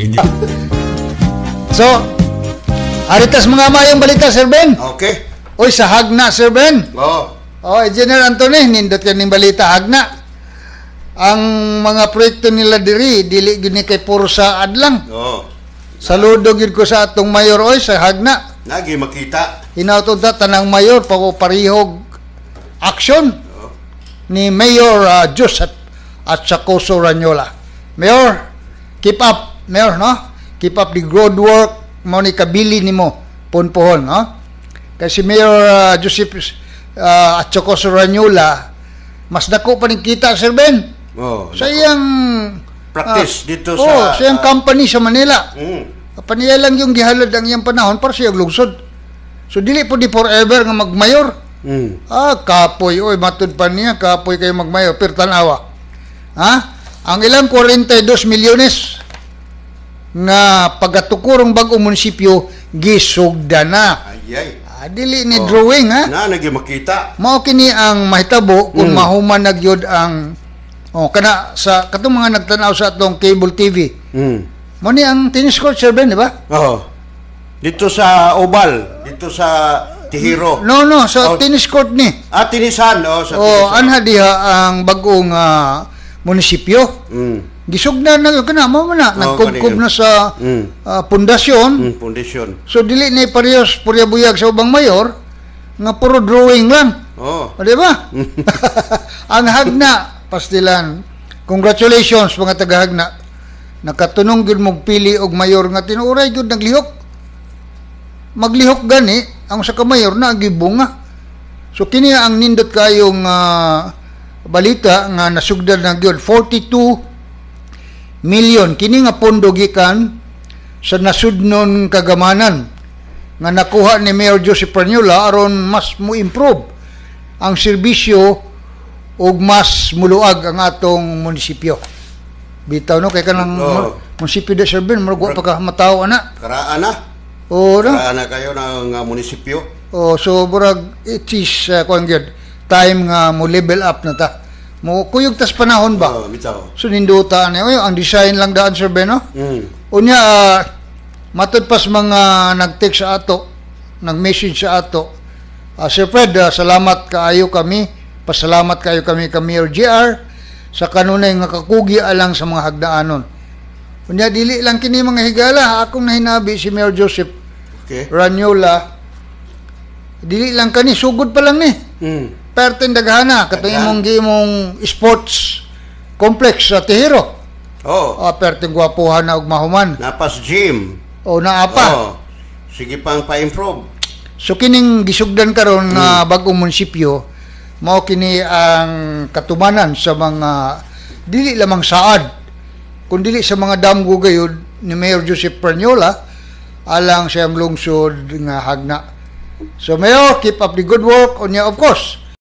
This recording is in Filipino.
inyo. so, aritas mga mayong balita, Sir Ben. Okay. Uy, sa Hagna, Sir Ben. Oo. Oh. oh, Engineer Anthony, nindot yan ng balita, Hagna. Ang mga proyekto nila diri, dili gyud kay puro sa adlang. Oo. Oh. Saludo gyud ko sa atong mayor oy sa Hagna. Lagi makita. Hinautod ta tanang mayor pag action oh. ni Mayor uh, Joseph at sa Coso Ranyola. Mayor, keep up. Mayor, no? Keep up the good work. Mo ni kabili nimo punpohon, no? Kasi Mayor uh, Joseph uh, at Choco Soranyula, mas dako pa ning kita, Sir Ben. Oh, sa iyang practice uh, dito oh, sa sa iyang uh, company sa Manila. Mm. Paniya lang yung gihalad ang iyang panahon para siya lungsod. So dili po di forever nga magmayor. Mm. Ah, kapoy oy matud pa niya kapoy kayo magmayor pero tanawa. Ha? Ang ilang 42 milyones nga pagatukurong bagong munisipyo gisugda na. Ayay. Ah, dili ni oh. drawing ha. Na naging makita. Mao kini ang mahitabo kung mm. mahuman nagyod ang oh kana sa katong mga nagtanaw sa atong cable TV. Mm. Mo ni ang tennis court sir Ben, di ba? Oo. Oh. Dito sa Oval, dito sa Tihiro. No, no, sa so, oh. tennis court ni. Ah, tinisan, oh, sa Oh, anha diha ang bagong uh, munisipyo. Mm gisugna na kana mo na nagkubkob na sa mm. uh, pundasyon. Mm, pundasyon. So dili ni parehas purya buyag sa ubang mayor nga puro drawing lang. Oh. O, di ba? Ang hagna pastilan. Congratulations mga tagahagna. Nakatunong gyud mo pili og mayor nga tinuray gyud naglihok. Maglihok gani ang sa kamayor na gibunga. So kini ang nindot kayong uh, ah, balita nga nasugdan na gyud 42 milyon kini nga pondo gikan sa nasudnon kagamanan nga nakuha ni Mayor Joseph Perniola aron mas mo improve ang serbisyo ug mas muluag ang atong munisipyo. Bitaw no kay kanang oh. munisipyo de Serbin murag pa ka mataw ana. Karaan na. Oo no? Karaan na kayo nang uh, munisipyo. Oh, so burag it is uh, time nga mo level up na ta mo kuyog tas panahon ba? Oo, bitaw. So ninduta ni eh. oy ang design lang daan sir Beno. Mm. Unya uh, ah, matud pas mga nag-text sa ato, nag-message sa ato. Uh, sir Fred, uh, salamat kaayo kami. Pasalamat kayo kami Mayor LGR sa kanunay nga kakugi alang sa mga hagdaanon. Unya dili lang kini mga higala akong nahinabi si Mayor Joseph okay. Ranyola. Dili lang kani sugod pa lang ni. Mm perting daghana katong imong gimong sports complex sa Tihiro. Oh. Ah, perting gwapuhan na og mahuman. Napas gym. O naapa. Oh. Sige pang pa-improve. So kining gisugdan karon na hmm. uh, bagong munisipyo mao kini ang katumanan sa mga dili lamang saad kun dili sa mga damgo gayud ni Mayor Joseph Perniola alang sa iyang lungsod nga hagna. So Mayor, keep up the good work on niya of course.